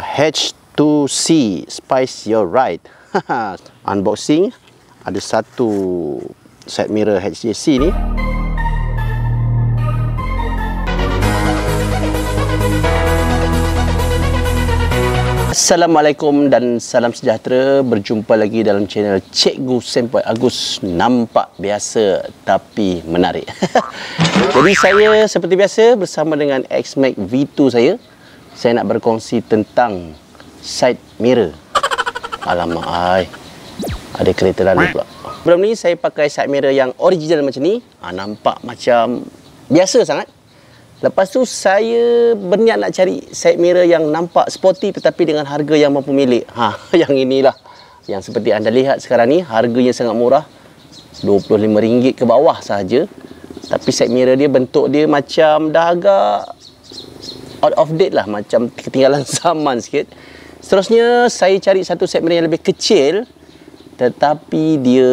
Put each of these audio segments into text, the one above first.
H2C Spice Your Ride Unboxing Ada satu set mirror HJC ni Assalamualaikum dan salam sejahtera Berjumpa lagi dalam channel Cikgu Sempoi Agus Nampak biasa tapi menarik Jadi saya seperti biasa bersama dengan XMAC V2 saya saya nak berkongsi tentang side mirror. Alamak, ai. Ada kereta lalu pula. Belum ni saya pakai side mirror yang original macam ni. Ha, nampak macam biasa sangat. Lepas tu saya berniat nak cari side mirror yang nampak sporty tetapi dengan harga yang mampu milik. Ha, yang inilah. Yang seperti anda lihat sekarang ni harganya sangat murah. RM25 ke bawah sahaja. Tapi side mirror dia bentuk dia macam dah agak out of date lah macam ketinggalan zaman sikit seterusnya saya cari satu segmen yang lebih kecil tetapi dia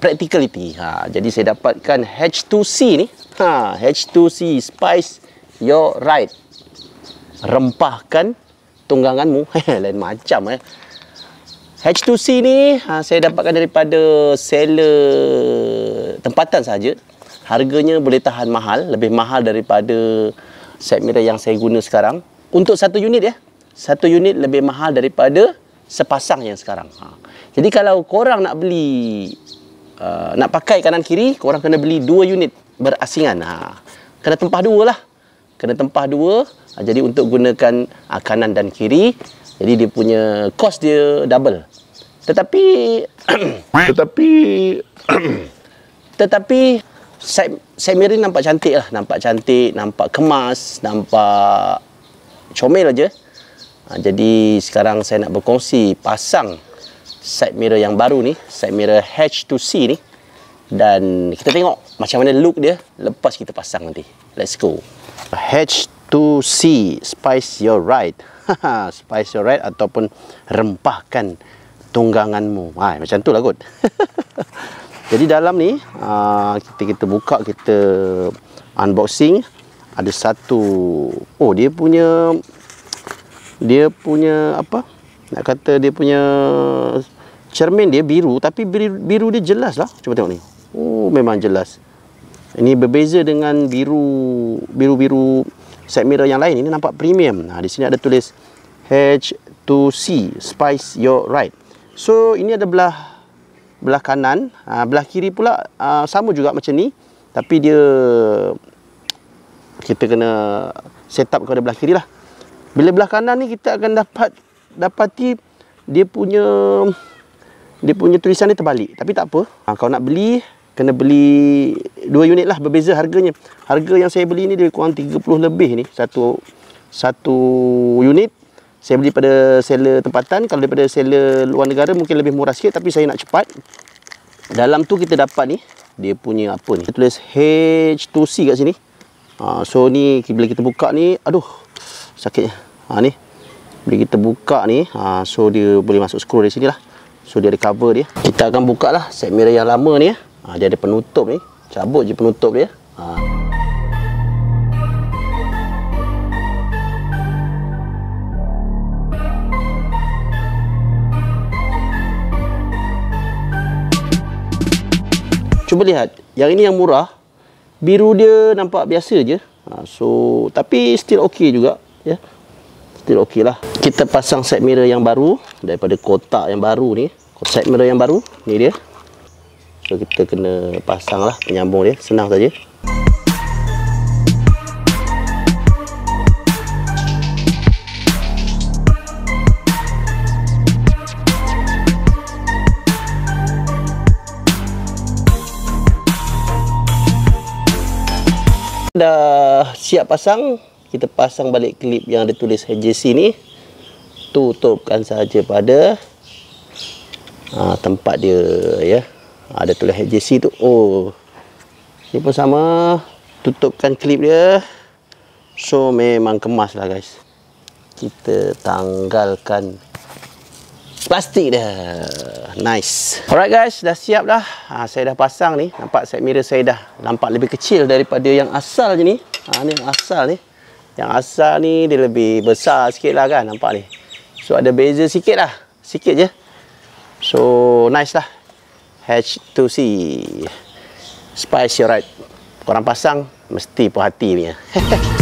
practicality ha, jadi saya dapatkan H2C ni ha, H2C spice your ride rempahkan tungganganmu lain macam eh H2C ni ha, saya dapatkan daripada seller tempatan saja. Harganya boleh tahan mahal, lebih mahal daripada side mirror yang saya guna sekarang untuk satu unit ya satu unit lebih mahal daripada sepasang yang sekarang ha. jadi kalau korang nak beli uh, nak pakai kanan kiri korang kena beli dua unit berasingan ha. kena tempah dua lah kena tempah dua ha. jadi untuk gunakan ha, kanan dan kiri jadi dia punya cost dia double tetapi tetapi tetapi saya saya Mary nampak cantik lah nampak cantik nampak kemas nampak comel aja ha, jadi sekarang saya nak berkongsi pasang side mirror yang baru ni side mirror H to c ni dan kita tengok macam mana look dia lepas kita pasang nanti let's go H to c spice your ride spice your ride ataupun rempahkan tungganganmu ha, macam tu lah kot Jadi dalam ni ah, kita kita buka kita unboxing ada satu oh dia punya dia punya apa nak kata dia punya cermin dia biru tapi biru, biru dia jelas lah cuba tengok ni oh memang jelas ini berbeza dengan biru biru biru set mirror yang lain ini nampak premium nah di sini ada tulis H2C spice your ride so ini ada belah belah kanan ha, belah kiri pula ha, sama juga macam ni tapi dia kita kena set up kepada belah kiri lah bila belah kanan ni kita akan dapat dapati dia punya dia punya tulisan dia terbalik tapi tak apa ha, kalau nak beli kena beli dua unit lah berbeza harganya harga yang saya beli ni dia kurang 30 lebih ni satu satu unit saya beli pada seller tempatan Kalau daripada seller luar negara mungkin lebih murah sikit Tapi saya nak cepat Dalam tu kita dapat ni Dia punya apa ni Kita tulis H2C kat sini ha, So ni bila kita buka ni Aduh sakitnya ha, ni Bila kita buka ni ha, So dia boleh masuk screw dari sini lah So dia ada cover dia Kita akan buka lah set mirror yang lama ni ha, Dia ada penutup ni Cabut je penutup dia cuba lihat yang ini yang murah biru dia nampak biasa je ha, so tapi still ok juga ya yeah. still ok lah kita pasang side mirror yang baru daripada kotak yang baru ni side mirror yang baru ni dia so kita kena pasang lah penyambung dia senang saja dah siap pasang kita pasang balik klip yang ada tulis HJC ni tutupkan saja pada ha, tempat dia ya ada tulis HJC tu oh ni pun sama tutupkan klip dia so memang kemas lah guys kita tanggalkan plastik dia. Nice. Alright guys, dah siap dah. Ha, saya dah pasang ni. Nampak side mirror saya dah nampak lebih kecil daripada yang asal je ni. Ha, ni yang asal ni. Yang asal ni dia lebih besar sikit lah kan nampak ni. So ada beza sikit lah. Sikit je. So nice lah. H2C. spicy right. ride. Korang pasang, mesti puas hati punya. Hehehe.